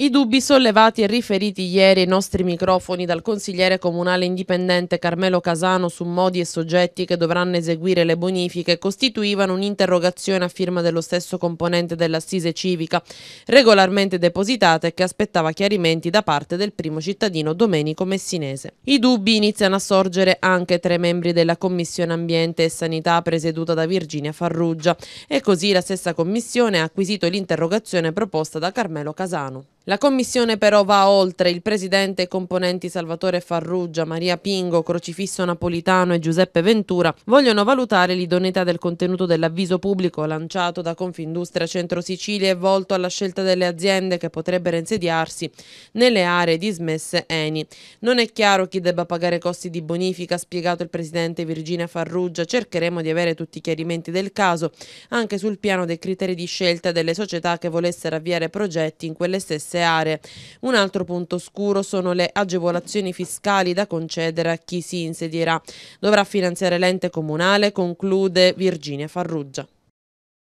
I dubbi sollevati e riferiti ieri ai nostri microfoni dal consigliere comunale indipendente Carmelo Casano su modi e soggetti che dovranno eseguire le bonifiche costituivano un'interrogazione a firma dello stesso componente dell'assise civica regolarmente depositata e che aspettava chiarimenti da parte del primo cittadino Domenico Messinese. I dubbi iniziano a sorgere anche tra i membri della Commissione Ambiente e Sanità presieduta da Virginia Farruggia e così la stessa commissione ha acquisito l'interrogazione proposta da Carmelo Casano. La commissione però va oltre. Il presidente e i componenti Salvatore Farrugia, Maria Pingo, Crocifisso Napolitano e Giuseppe Ventura vogliono valutare l'idoneità del contenuto dell'avviso pubblico lanciato da Confindustria Centro Sicilia e volto alla scelta delle aziende che potrebbero insediarsi nelle aree dismesse Eni. Non è chiaro chi debba pagare costi di bonifica, ha spiegato il presidente Virginia Farrugia. Cercheremo di avere tutti i chiarimenti del caso, anche sul piano dei criteri di scelta delle società che volessero avviare progetti in quelle stesse diverse aree. Un altro punto scuro sono le agevolazioni fiscali da concedere a chi si insedierà. Dovrà finanziare l'ente comunale, conclude Virginia Farruggia.